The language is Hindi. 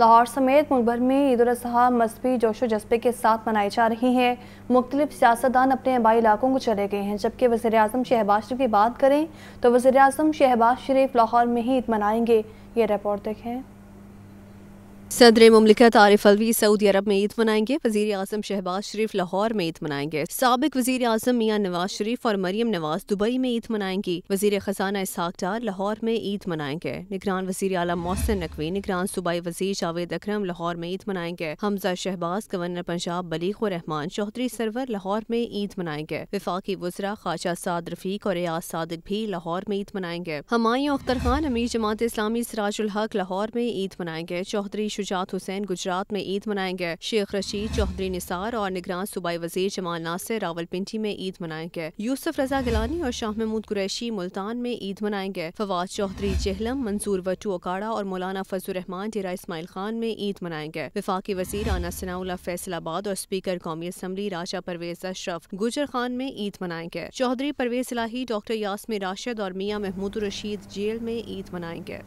लाहौर समेत मुल्क भर में ईद अजी मजहबी जोशो जज्बे के साथ मनाई जा रही है मुख्तलिफ सियासतदान अपने आबाई इलाकों को चले गए हैं जबकि वजे अजम शहबाज शरीफ की बात करें तो वजी अजम शहबाज शरीफ लाहौर में ही ईद मनाएंगे ये रिपोर्ट देखें सदर ममलिकत आरिफ अलवी सऊदी अरब में ईद मनाएंगे वजीर अजम शहबाज शरीफ लाहौर में ईद मनाएंगे सबक वजीर अजम मियाँ नवाज शरीफ और मरियम नवाज दुबई में ईद मनाएंगी वजीर खजाना इसहाक डार लाहौर में ईद मनाएंगे निगरान वजीर अला मोहसिन नकवी निगरान सूबाई वजीर जावेद अक्रम लाहौर में ईद मनाएंगे हमजा शहबाज गवर्नर पंजाब और रहमान चौधरी सरवर लाहौर में ईद मनाएंगे विफाकी वजरा ख्वाजा साद रफीक और रियाज सादक भी लाहौर में ईद मनाएंगे हमायूँ अख्तर खान अमीर जमात इस्लामी सराजुल हक लाहौर में ईद मनाएंगे चौधरी शुजात हुसैन गुजरात में ईद मनाएंगे शेख रशीद चौधरी निसार और निगरान सूबाई वजीर जमाल नासिर रावलपिंडी में ईद मनाएंगे यूसुफ रजा गिलानी और शाह महमूद कुरैशी मुल्तान में ईद मनाएंगे फवाद चौधरी जहलम मंसूर वटू अकाड़ा और मौलाना रहमान डेरा इसमाइल खान में ईद मनाएंगे विफाकी वजीर आना सनाउल्ला फैसलाबाद और स्पीकर कौमी असम्बली राजा परवेज अशरफ गुजर खान में ईद मनाएंगे चौधरी परवेज सलाही डॉक्टर यासमी राशिद और मियाँ महमूद रशीद जेल में ईद मनाएंगे